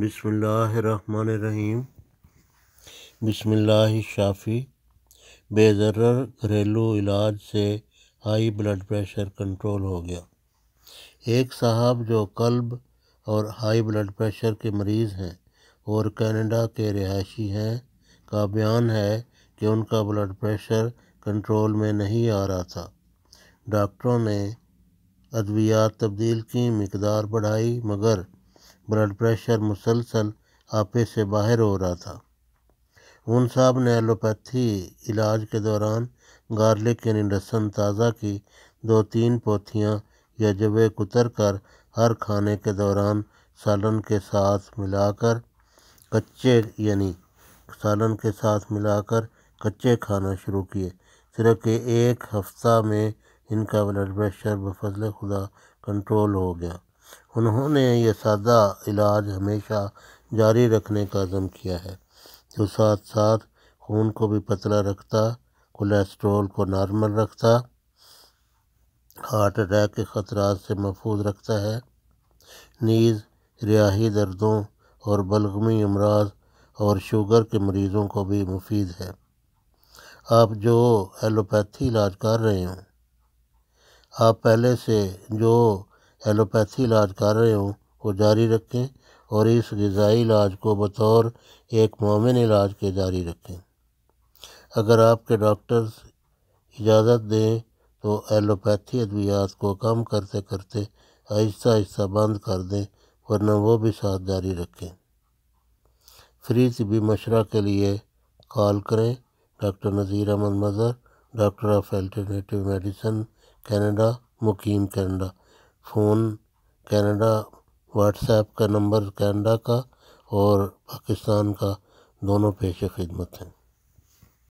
بسم اللہ الرحمن الرحیم بسم اللہ شافی بے ضرر گھریلو علاج سے ہائی بلڈ پریشر کنٹرول ہو گیا ایک صاحب جو قلب اور ہائی بلڈ پریشر کے مریض ہیں اور کینیڈا کے رہائشی ہیں کا بیان ہے کہ ان کا بلڈ پریشر کنٹرول میں نہیں آ رہا تھا ڈاکٹروں نے ادویات تبدیل کی مقدار بڑھائی مگر بلڈ پریشر مسلسل آپے سے باہر ہو رہا تھا ان صاحب نے ایلوپیتھی علاج کے دوران گارلک یعنی لہسن تازہ کی دو تین پوتھیاں یا جوے کتر کر ہر کھانے کے دوران سالن کے ساتھ ملا کر کچے یعنی سالن کے ساتھ ملا کر کچے کھانا شروع کیے صرف کہ ایک ہفتہ میں ان کا بلڈ پریشر بفضل خدا کنٹرول ہو گیا انہوں نے یہ سادہ علاج ہمیشہ جاری رکھنے کا عزم کیا ہے جو ساتھ ساتھ خون کو بھی پتلا رکھتا کولیسٹرول کو نارمل رکھتا ہارٹ اٹیک کے خطرات سے محفوظ رکھتا ہے نیز ریاہی دردوں اور بلغمی امراض اور شوگر کے مریضوں کو بھی مفید ہے آپ جو ایلوپیتھی علاج کر رہے ہوں آپ پہلے سے جو ایلوپیتھی علاج کر رہے ہوں وہ جاری رکھیں اور اس غذائی علاج کو بطور ایک مومن علاج کے جاری رکھیں اگر آپ کے ڈاکٹرز اجازت دیں تو ایلوپیتھی ادویات کو کم کرتے کرتے آہستہ آہستہ بند کر دیں ورنہ وہ بھی ساتھ جاری رکھیں فری طبی مشورہ کے لیے کال کریں doctor Nazir Ahmed Mazhar doctor of alternative medicine Canada مقیم Canada phone Canada WhatsApp کا نمبر کینیڈا کا اور پاکستان کا دونوں پیش خدمت ہیں